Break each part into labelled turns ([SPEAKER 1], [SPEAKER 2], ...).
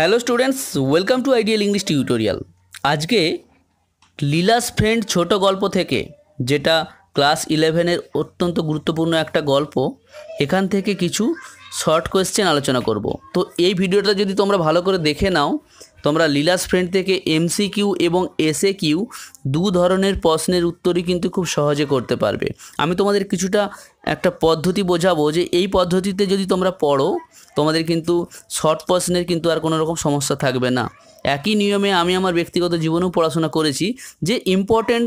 [SPEAKER 1] hello students welcome to ideal English tutorial আজকে Leela's friend ছোট গল্প থেকে যেটা ক্লাস ইলেভেনের অত্যন্ত গুরুত্বপূর্ণ একটা গল্প এখান থেকে কিছু শর্ট কোয়েশ্চেন আলোচনা করব তো এই ভিডিওটা যদি তোমরা ভালো করে দেখে নাও তোমরা লীলাস ফ্রেন্ড থেকে এমসিকিউ এবং এসএ কিউ দু ধরনের প্রশ্নের উত্তরই কিন্তু খুব সহজে করতে পারবে আমি তোমাদের কিছুটা একটা পদ্ধতি বোঝাবো যে এই পদ্ধতিতে যদি তোমরা পড়ো তোমাদের কিন্তু শর্ট প্রশ্নের কিন্তু আর কোনো রকম সমস্যা থাকবে না একই নিয়মে আমি আমার ব্যক্তিগত জীবনেও পড়াশোনা করেছি যে ইম্পর্টেন্ট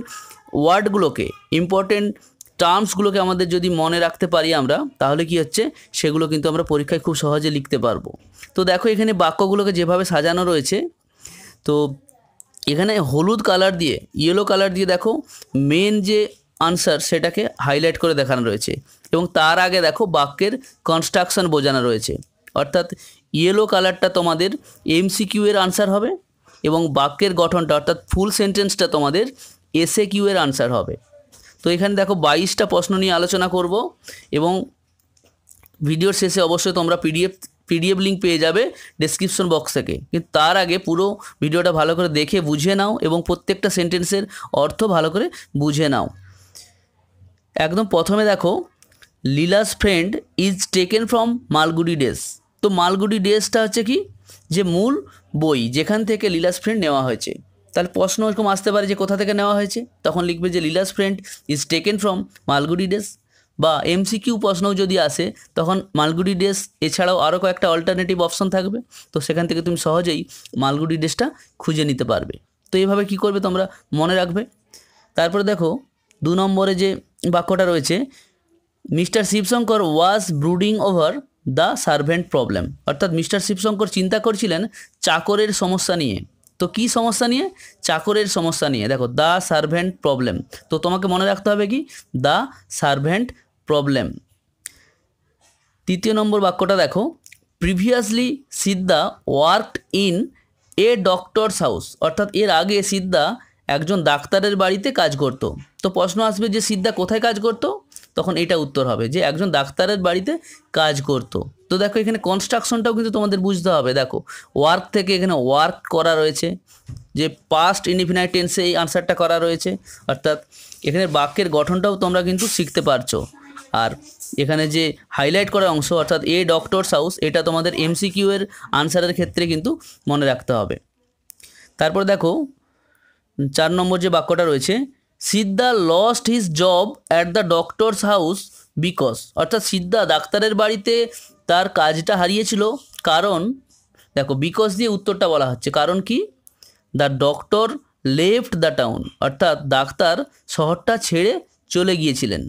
[SPEAKER 1] ওয়ার্ডগুলোকে ইম্পর্টেন্ট টার্মসগুলোকে আমাদের যদি মনে রাখতে পারি আমরা তাহলে কি হচ্ছে সেগুলো কিন্তু আমরা পরীক্ষায় খুব সহজে লিখতে পারবো তো দেখো এখানে বাক্যগুলোকে যেভাবে সাজানো রয়েছে তো এখানে হলুদ কালার দিয়ে ইয়েলো কালার দিয়ে দেখো মেন যে আনসার সেটাকে হাইলাইট করে দেখানো রয়েছে এবং তার আগে দেখো বাক্যের কনস্ট্রাকশন বোঝানো রয়েছে অর্থাৎ ইয়েলো কালারটা তোমাদের এম এর আনসার হবে এবং বাক্যের গঠনটা অর্থাৎ ফুল সেন্টেন্সটা তোমাদের এসএ কিউ এর আনসার হবে তো এখানে দেখো বাইশটা প্রশ্ন নিয়ে আলোচনা করব এবং ভিডিওর শেষে অবশ্যই তোমরা পিডিএফ পিডিএফ লিঙ্ক পেয়ে যাবে ডেসক্রিপশন বক্স থেকে কিন্তু তার আগে পুরো ভিডিওটা ভালো করে দেখে বুঝে নাও এবং প্রত্যেকটা সেন্টেন্সের অর্থ ভালো করে বুঝে নাও একদম প্রথমে দেখো Leela's friend is taken from Malgudi days তো মালগুড়ি ডেসটা হচ্ছে কি যে মূল বই যেখান থেকে লীলাস ফ্রেন্ড নেওয়া হয়েছে তাহলে প্রশ্ন এরকম আসতে পারে যে কোথা থেকে নেওয়া হয়েছে তখন লিখবে যে Leela's friend is taken from Malgudi days বা এমসিকিউ প্রশ্নও যদি আসে তখন মালগুড়ি ডেস এছাড়াও আরও কয়েকটা অল্টারনেটিভ অপশন থাকবে তো সেখান থেকে তুমি সহজেই মালগুড়ি ডেসটা খুঁজে নিতে পারবে তো এইভাবে কি করবে তোমরা মনে রাখবে তারপরে দেখো দু নম্বরে যে বাক্যটা রয়েছে mister Sivasankar was brooding over the servant problem অর্থাৎ মিস্টার শিবশঙ্কর চিন্তা করছিলেন চাকরের সমস্যা নিয়ে তো কি সমস্যা নিয়ে চাকরের সমস্যা নিয়ে দেখো দ্য সার্ভেন্ট প্রবলেম তো তোমাকে মনে রাখতে হবে কি দ্য সার্ভেন্ট প্রবলেম তৃতীয় নম্বর বাক্যটা দেখো previously Sidda worked in a doctor's house অর্থাৎ এর আগে সিদ্ধা একজন ডাক্তারের বাড়িতে কাজ করত তো প্রশ্ন আসবে যে সিদ্ধা কোথায় কাজ করত তখন এটা উত্তর হবে যে একজন ডাক্তারের বাড়িতে কাজ করত তো দেখো এখানে কনস্ট্রাকশনটাও কিন্তু তোমাদের বুঝতে হবে দেখো ওয়ার্ক থেকে এখানে ওয়ার্ক করা রয়েছে যে পাস্ট ইনডিফিনাইট টেন্সে এই আনসারটা করা রয়েছে অর্থাৎ এখানে বাক্যের গঠনটাও তোমরা কিন্তু শিখতে পারছো আর এখানে যে হাইলাইট করা অংশ অর্থাৎ এ ডক্টরস হাউস এটা তোমাদের এমসিকিউ এর আনসারের ক্ষেত্রে কিন্তু মনে রাখতে হবে তারপর দেখো চার নম্বর যে বাক্যটা রয়েছে Sidda lost his job at the doctor's house because অর্থাৎ সিদ্ধা ডাক্তারের বাড়িতে তার কাজটা হারিয়েছিল কারণ দেখো বিকজ দিয়ে উত্তরটা বলা হচ্ছে কারণ কি the doctor left the town অর্থাৎ ডাক্তার শহরটা ছেড়ে চলে গিয়েছিলেন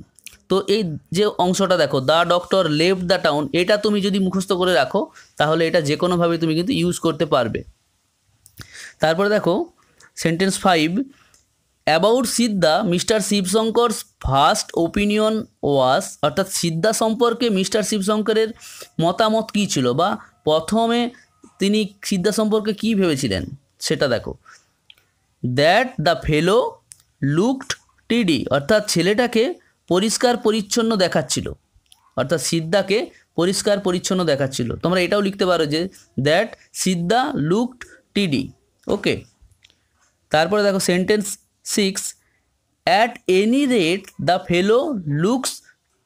[SPEAKER 1] তো এই যে অংশটা দেখো the doctor left the town এটা তুমি যদি মুখস্থ করে রাখো তাহলে এটা যে কোনোভাবে তুমি কিন্তু ইউজ করতে পারবে তারপরে দেখো sentence five about Sidda mister Sivasankar first opinion was অর্থাৎ সিদ্ধা সম্পর্কে মিস্টার শিবশঙ্করের মতামত কী ছিল বা প্রথমে তিনি সিদ্ধা সম্পর্কে কী ভেবেছিলেন সেটা দেখো দ্যাট দ্য ফেলো লুকড টিডি অর্থাৎ ছেলেটাকে পরিষ্কার পরিচ্ছন্ন দেখাচ্ছিল অর্থাৎ সিদ্ধাকে পরিষ্কার পরিচ্ছন্ন দেখাচ্ছিল তোমরা এটাও লিখতে পারো যে দ্যাট সিদ্ধা লুকড টিডি ওকে তারপরে দেখো sentence six at any rate the fellow looks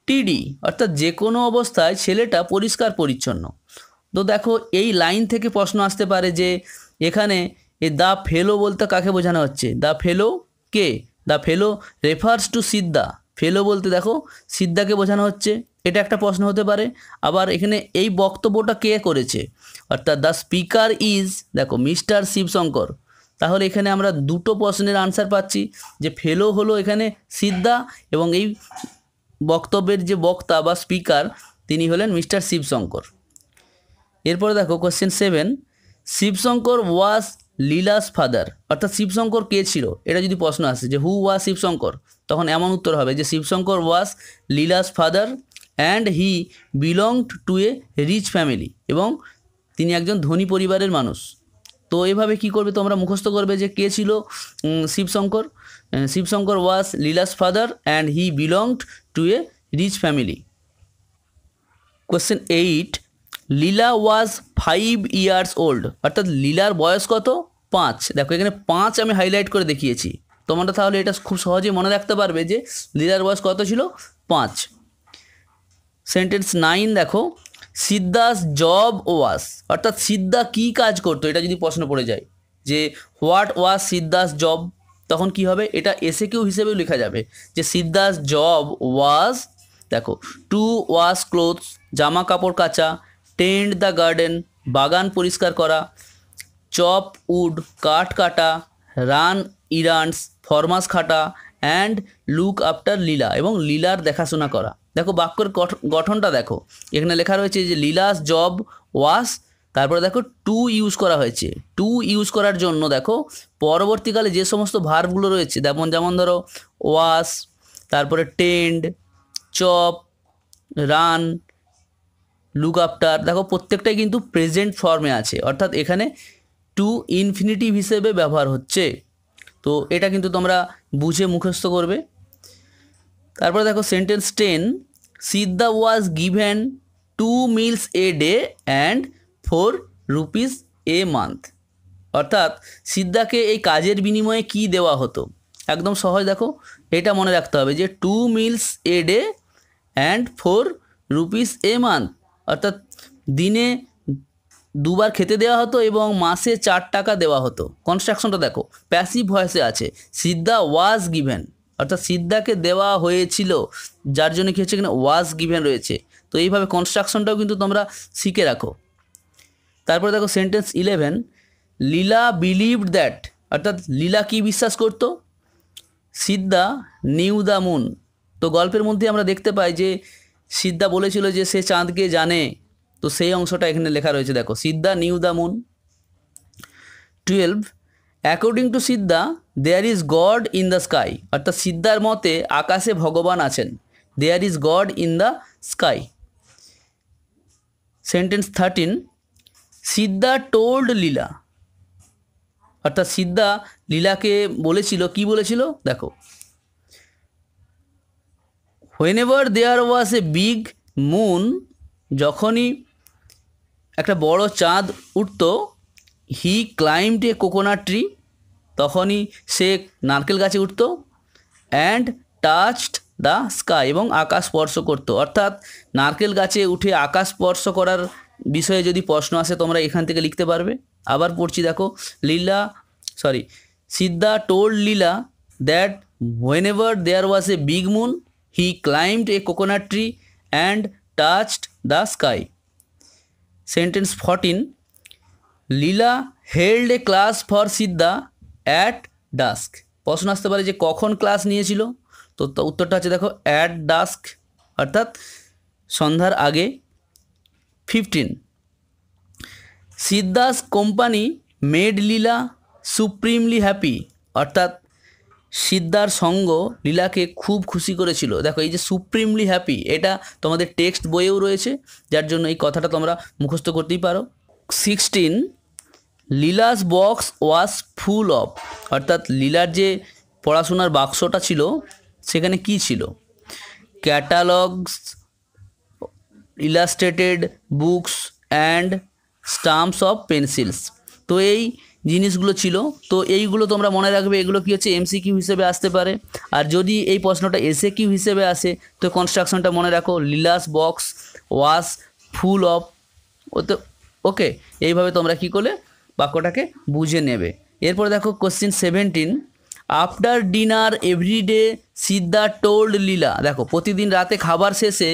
[SPEAKER 1] tidy অর্থাৎ যে কোনো অবস্থায় ছেলেটা পরিষ্কার পরিচ্ছন্ন তো দেখো এই লাইন থেকে প্রশ্ন আসতে পারে যে এখানে এ দ্য ফেলো বলতে কাকে বোঝানো হচ্ছে দ্য ফেলো কে the fellow refers to Sidda fellow বলতে দেখো সিদ্ধাকে বোঝানো হচ্ছে এটা একটা প্রশ্ন হতে পারে আবার এখানে এই বক্তব্যটা কে করেছে অর্থাৎ দ্য স্পিকার ইজ দেখো মিস্টার শিবশঙ্কর তাহলে এখানে আমরা দুটো প্রশ্নের আনসার পাচ্ছি যে ফেলো হলো এখানে সিদ্ধা এবং এই বক্তব্যের যে বক্তা বা স্পিকার তিনি হলেন মিস্টার শিবশঙ্কর এরপরে দেখো question seven Sivasankar was Leela's father অর্থাৎ শিবশঙ্কর কে ছিল এটা যদি প্রশ্ন আসে যে হু ওয়াজ শিবশঙ্কর তখন এমন উত্তর হবে যে Sivasankar was Leela's father and he belonged to a rich family এবং তিনি একজন ধনী পরিবারের মানুষ তো এভাবে কি করবে তোমরা মুখস্থ করবে যে কে ছিল Sivasankar Sivasankar was Leela's father and he belonged to a rich family question eight Leela was five years old অর্থাৎ লীলার বয়স কত পাঁচ দেখো এখানে পাঁচ আমি হাইলাইট করে দেখিয়েছি তোমরা তাহলে এটা খুব সহজেই মনে রাখতে পারবে যে লীলার বয়স কত ছিল পাঁচ সেন্টেন্স নাইন দেখো সিদ্ধাস জব ওয়াস অর্থাৎ সিদ্ধা কি কাজ করতো এটা যদি প্রশ্ন পড়ে যায় যে হোয়াট ওয়াস সিদ্ধাস জব তখন কি হবে এটা এসে কেউ হিসেবেও লেখা যাবে যে সিদ্ধাস জব ওয়াজ দেখো টু ওয়াশ ক্লোথস জামা কাপড় কাচা টেন্ট দ্য গার্ডেন বাগান পরিষ্কার করা চপ উড কাঠ কাটা রান ইরানস ফরমাস খাটা অ্যান্ড লুক আফটার লীলা এবং লীলার দেখাশোনা করা দেখো বাক্যের গঠনটা দেখো এখানে লেখা রয়েছে যে লিলাস জব ওয়াস তারপরে দেখো টু ইউজ করা হয়েছে টু ইউজ করার জন্য দেখো পরবর্তীকালে যে সমস্ত ভার্ভগুলো রয়েছে যেমন যেমন ধরো ওয়াস তারপরে tend chop run look after দেখো প্রত্যেকটাই কিন্তু প্রেজেন্ট ফর্মে আছে অর্থাৎ এখানে টু ইনফিনিটিভ হিসেবে ব্যবহার হচ্ছে তো এটা কিন্তু তোমরা বুঝে মুখস্থ করবে তারপরে দেখো sentence ten Sidda was given two meals a day and four rupees a month অর্থাৎ সিদ্দাকে এই কাজের বিনিময়ে কি দেওয়া হতো একদম সহজ দেখো এটা মনে রাখতে হবে যে two meals a day and four rupees a month অর্থাৎ দিনে দুবার খেতে দেওয়া হতো এবং মাসে চার টাকা দেওয়া হতো কনস্ট্রাকশনটা দেখো প্যাসিভ ভয়েসে আছে সিদ্দা ওয়াজ গিভেন অর্থাৎ সিদ্ধাকে দেওয়া হয়েছিল যার জন্য কী হচ্ছে এখানে ওয়াজ গিভেন রয়েছে তো এইভাবে কনস্ট্রাকশনটাও কিন্তু তোমরা শিখে রাখো তারপরে দেখো sentence eleven Leela believed that অর্থাৎ লীলা কি বিশ্বাস করত সিদ্ধা নিউ দ্য মুন তো গল্পের মধ্যে আমরা দেখতে পাই যে সিদ্ধা বলেছিল যে সে চাঁদকে জানে তো সেই অংশটা এখানে লেখা রয়েছে দেখো Sidda knew the moon twelve according to Sidda there is God in the sky অর্থাৎ সিদ্ধার মতে আকাশে ভগবান আছেন there is God in the sky sentence thirteen Sidda told Leela অর্থাৎ সিদ্ধা লীলাকে বলেছিল কি বলেছিল দেখো whenever there was a big moon যখনই একটা বড় চাঁদ উঠত he climbed a coconut tree তখনই সে নারকেল গাছে উঠত অ্যান্ড টাচড দ্য স্কাই এবং আকাশ স্পর্শ করতো অর্থাৎ নারকেল গাছে উঠে আকাশ স্পর্শ করার বিষয়ে যদি প্রশ্ন আসে তোমরা এখান থেকে লিখতে পারবে আবার পড়ছি দেখো Leela sorry Sidda told Leela that ever there was a big moon he climbed a coconut tree and touched the sky sentence fourteen Leela held a class for Sidda at dusk প্রশ্ন আসতে পারে যে কখন ক্লাস নিয়েছিল তো উত্তরটা হচ্ছে দেখো অ্যাট ডাস্ক অর্থাৎ সন্ধ্যার আগে fifteen Sidda's company made Leela supremely happy অর্থাৎ সিদ্ধার সঙ্গ লীলাকে খুব খুশি করেছিল দেখো এই যে সুপ্রিমলি হ্যাপি এটা তোমাদের টেক্সট বইয়েও রয়েছে যার জন্য এই কথাটা তোমরা মুখস্থ করতেই পারো sixteen Leela's box was full of অর্থাৎ লীলার যে পড়াশোনার বাক্সটা ছিল সেখানে কি ছিল catalogues illustrated books and stumps of pencils তো এই জিনিসগুলো ছিল তো এইগুলো তোমরা মনে রাখবে এগুলো কী হচ্ছে এমসি কিউ হিসেবে আসতে পারে আর যদি এই প্রশ্নটা এসে কিউ হিসেবে আসে তো কনস্ট্রাকশনটা মনে রাখো Leela's box was full of ওতে ওকে এইভাবে তোমরা কী করলে বাক্যটাকে বুঝে নেবে এরপর দেখো question seventeen after dinner every day Sidda told Leela দেখো প্রতিদিন রাতে খাবার শেষে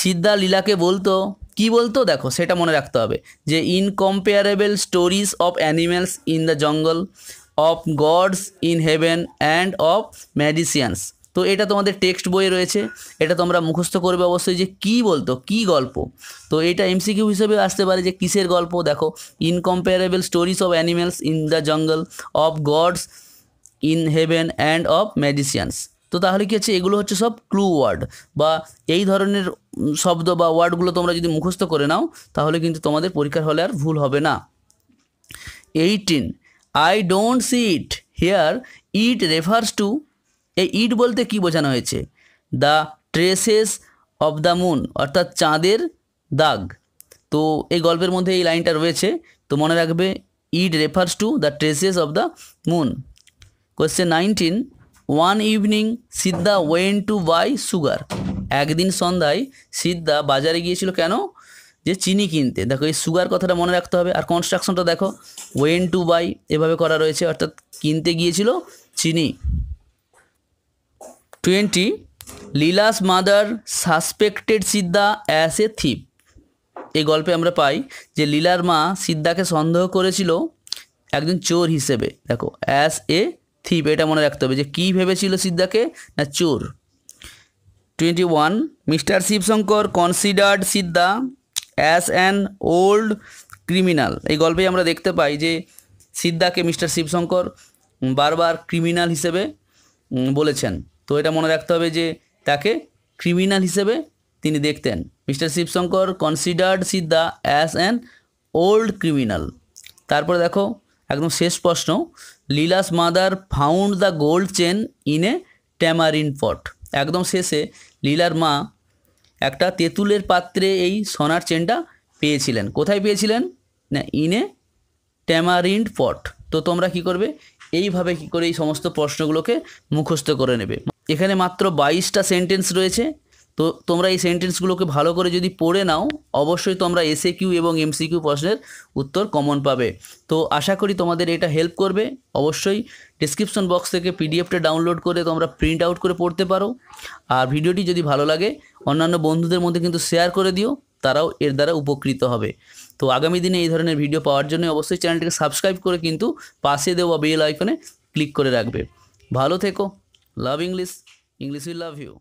[SPEAKER 1] সিদ্ধা লীলাকে বলতো কি বলতো দেখো সেটা মনে রাখতে হবে যে incomparable stories of animals in the jungle of gods in heaven and of magicians তো এটা তোমাদের টেক্সট বইয়ে রয়েছে এটা তোমরা মুখস্থ করবে অবশ্যই যে কি বলতো কি গল্প তো এটা এমসিকিউ হিসেবে আসতে পারে যে কিসের গল্প দেখো incomparable stories of animals in the jungle of gods in heaven and of magicians তো তাহলে কি হচ্ছে এগুলো হচ্ছে সব ক্লু ওয়ার্ড বা এই ধরনের শব্দ বা ওয়ার্ডগুলো তোমরা যদি মুখস্থ করে নাও তাহলে কিন্তু তোমাদের পরীক্ষার হলে আর ভুল হবে না eighteen I don't see it here it refers to এই ইট বলতে কি বোঝানো হয়েছে the traces of the moon অর্থাৎ চাঁদের দাগ তো এই গল্পের মধ্যে এই লাইনটা রয়েছে তো মনে রাখবে it refers to the traces of the moon question nineteen one evening Sidda went to buy sugar একদিন সন্ধ্যায় সিদ্ধা বাজারে গিয়েছিল কেন যে চিনি কিনতে দেখো এই সুগার কথাটা মনে রাখতে হবে আর কনস্ট্রাকশনটা দেখো ওয়েন টু বাই এভাবে করা রয়েছে অর্থাৎ কিনতে গিয়েছিল চিনি twenty Leela's mother suspected Sidda as a thief এই গল্পে আমরা পাই যে লীলার মা সিদ্ধাকে সন্দেহ করেছিল একজন চোর হিসেবে দেখো অ্যাস এ থিপ এটা মনে রাখতে হবে যে কী ভেবেছিল সিদ্ধাকে না চোর twenty one mister Sivasankar considered Sidda as an old criminal এই গল্পে আমরা দেখতে পাই যে সিদ্ধাকে মিস্টার শিবশঙ্কর বারবার ক্রিমিনাল হিসেবে বলেছেন তো এটা মনে রাখতে হবে যে তাকে ক্রিমিনাল হিসেবে তিনি দেখতেন mister Sivasankar considered Sidda as an old criminal তারপরে দেখো একদম শেষ প্রশ্ন Leela's mother found the gold chain in a tamarind pot একদম শেষে লীলার মা একটা তেঁতুলের পাত্রে এই সোনার চেনটা পেয়েছিলেন কোথায় পেয়েছিলেন না ইন এ ট্যামারিন্ড পট তো তোমরা কি করবে এইভাবে কি করে এই সমস্ত প্রশ্নগুলোকে মুখস্থ করে নেবে এখানে মাত্র বাইশটা সেন্টেন্স রয়েছে তো তোমরা এই সেন্টেন্সগুলোকে ভালো করে যদি পড়ে নাও অবশ্যই তোমরা এসএ কিউ এবং এমসিকিউ প্রশ্নের উত্তর কমন পাবে তো আশা করি তোমাদের এটা হেল্প করবে অবশ্যই ডিসক্রিপশন বক্স থেকে পিডিএফটা ডাউনলোড করে তোমরা প্রিন্ট আউট করে পড়তে পারো আর ভিডিওটি যদি ভালো লাগে অন্যান্য বন্ধুদের মধ্যে কিন্তু শেয়ার করে দিও তারাও এর দ্বারা উপকৃত হবে তো আগামী দিনে এই ধরনের ভিডিও পাওয়ার জন্য অবশ্যই চ্যানেলটিকে সাবস্ক্রাইব করে কিন্তু পাশে দেওয়া বেল আইকনে ক্লিক করে রাখবে ভালো থেকো love English English will love you